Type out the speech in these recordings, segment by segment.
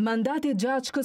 Mandati i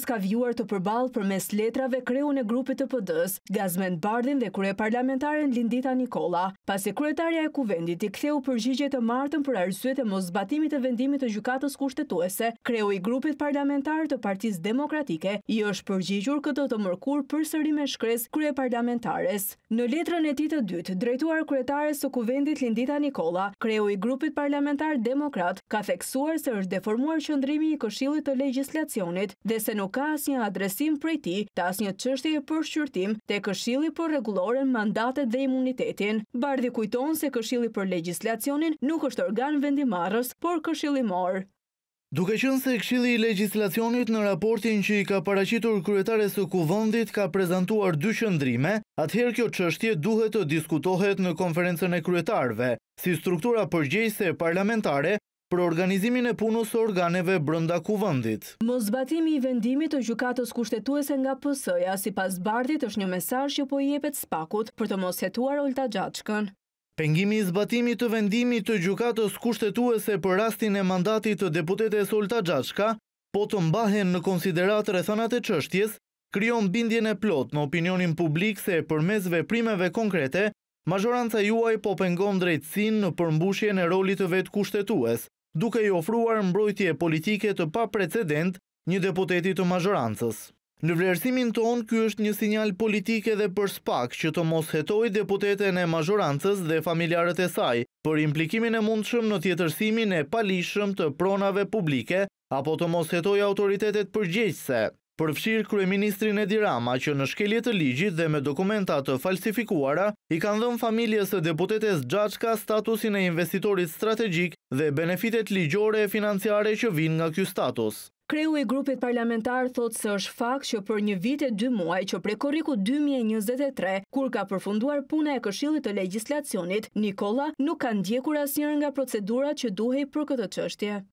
ka vjuar të përballë përmes letrave kreu në grupit të PD-s, Gazmen Bardhin dhe krye parlamentaren Lindita Nikola, pasi kryetaria e kuvendit i ktheu përgjigje të martën për arsyet e mosbatimit të vendimit të gjykatës kushtetuese. Kreu i grupit parlamentar të Partisë Demokratike i është përgjigjur këto të mërkur përsëri me shkresë krye parlamentares. Në letrën e tij të dytë, drejtuar kryetares së kuvendit Lindita Nikola, kreu i grupit parlamentar Demokrat ka theksuar se është deformuar qendrimi i Këshillit të Legjislativit Komunikacionit dhe se nuk ka asnjë adresim prej tij, të asnjë çështje e përshqyrtim te Këshilli për rregulloren mandatet dhe imunitetin. Bardhi kujton se Këshilli për Legjislacionin nuk është organ vendimarrës, por këshillimor. Duke qënë se këshili i legislacionit në raportin që i ka paracitur kryetare së kuvëndit ka prezentuar dy shëndrime, atëherë kjo qështje duhet të diskutohet në konferencen e kryetarve. Si struktura përgjese parlamentare, për organizimin e punës të organeve brënda kuvëndit. Mosbatimi i vendimit të gjukatës kushtetuese nga pësëja, si pas bardit është një mesaj që po i epet spakut për të mos jetuar olta gjatëshkën. Pengimi i zbatimit të vendimit të gjukatës kushtetuese për rastin e mandatit të deputetes Olta Gjashka, po të mbahen në konsiderat rethanat e qështjes, kryon bindjen e plot në opinionin publik se për mesve primeve konkrete, majoranta juaj po pengon drejtsin në përmbushje në rolit të vetë kushtetues, duke i ofruar mbrojtje politike të pa precedent një deputetit të mazhorancës. Në vlerësimin ton, kjo është një sinjal politike dhe për spak që të mos hetoj deputete në mazhorancës dhe familjarët e saj për implikimin e mundshëm në tjetërsimin e palishëm të pronave publike apo të mos hetoj autoritetet për Përfshirë Kryeministrin e Dirama që në shkelje të ligjit dhe me dokumentat të falsifikuara, i kanë dhëmë familjes të deputetes Gjaçka statusin e investitorit strategjik dhe benefitet ligjore e financiare që vinë nga kjo status. Kreu i grupit parlamentar thot se është fak që për një vit e dy muaj që pre koriku 2023, kur ka përfunduar puna e këshillit të legislacionit, Nikola nuk kanë djekur asë njërë nga procedurat që duhej për këtë qështje.